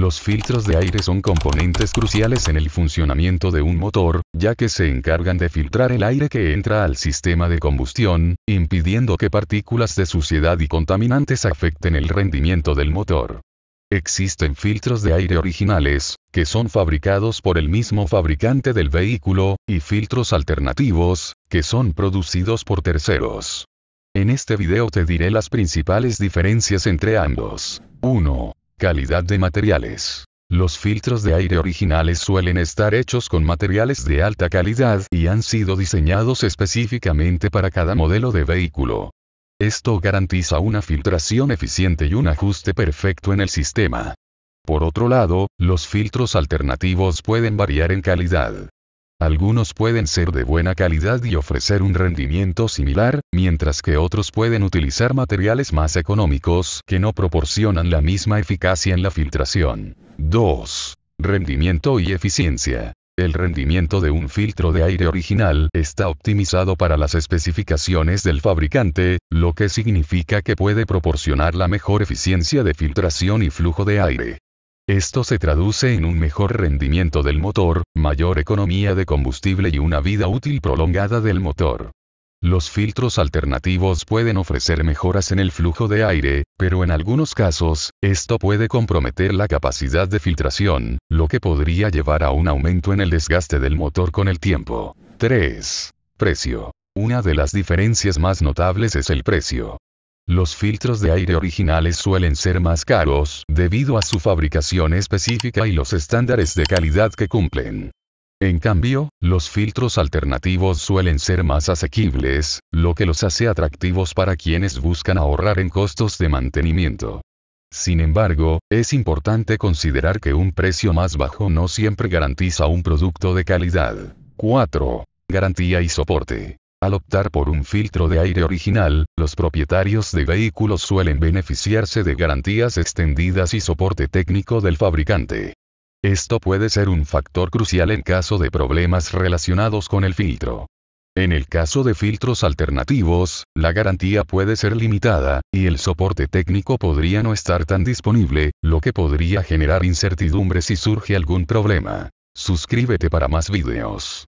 Los filtros de aire son componentes cruciales en el funcionamiento de un motor, ya que se encargan de filtrar el aire que entra al sistema de combustión, impidiendo que partículas de suciedad y contaminantes afecten el rendimiento del motor. Existen filtros de aire originales, que son fabricados por el mismo fabricante del vehículo, y filtros alternativos, que son producidos por terceros. En este video te diré las principales diferencias entre ambos. 1. Calidad de materiales. Los filtros de aire originales suelen estar hechos con materiales de alta calidad y han sido diseñados específicamente para cada modelo de vehículo. Esto garantiza una filtración eficiente y un ajuste perfecto en el sistema. Por otro lado, los filtros alternativos pueden variar en calidad. Algunos pueden ser de buena calidad y ofrecer un rendimiento similar, mientras que otros pueden utilizar materiales más económicos que no proporcionan la misma eficacia en la filtración. 2. Rendimiento y eficiencia. El rendimiento de un filtro de aire original está optimizado para las especificaciones del fabricante, lo que significa que puede proporcionar la mejor eficiencia de filtración y flujo de aire. Esto se traduce en un mejor rendimiento del motor, mayor economía de combustible y una vida útil prolongada del motor. Los filtros alternativos pueden ofrecer mejoras en el flujo de aire, pero en algunos casos, esto puede comprometer la capacidad de filtración, lo que podría llevar a un aumento en el desgaste del motor con el tiempo. 3. Precio. Una de las diferencias más notables es el precio. Los filtros de aire originales suelen ser más caros debido a su fabricación específica y los estándares de calidad que cumplen. En cambio, los filtros alternativos suelen ser más asequibles, lo que los hace atractivos para quienes buscan ahorrar en costos de mantenimiento. Sin embargo, es importante considerar que un precio más bajo no siempre garantiza un producto de calidad. 4. Garantía y soporte. Al optar por un filtro de aire original, los propietarios de vehículos suelen beneficiarse de garantías extendidas y soporte técnico del fabricante. Esto puede ser un factor crucial en caso de problemas relacionados con el filtro. En el caso de filtros alternativos, la garantía puede ser limitada, y el soporte técnico podría no estar tan disponible, lo que podría generar incertidumbre si surge algún problema. Suscríbete para más videos.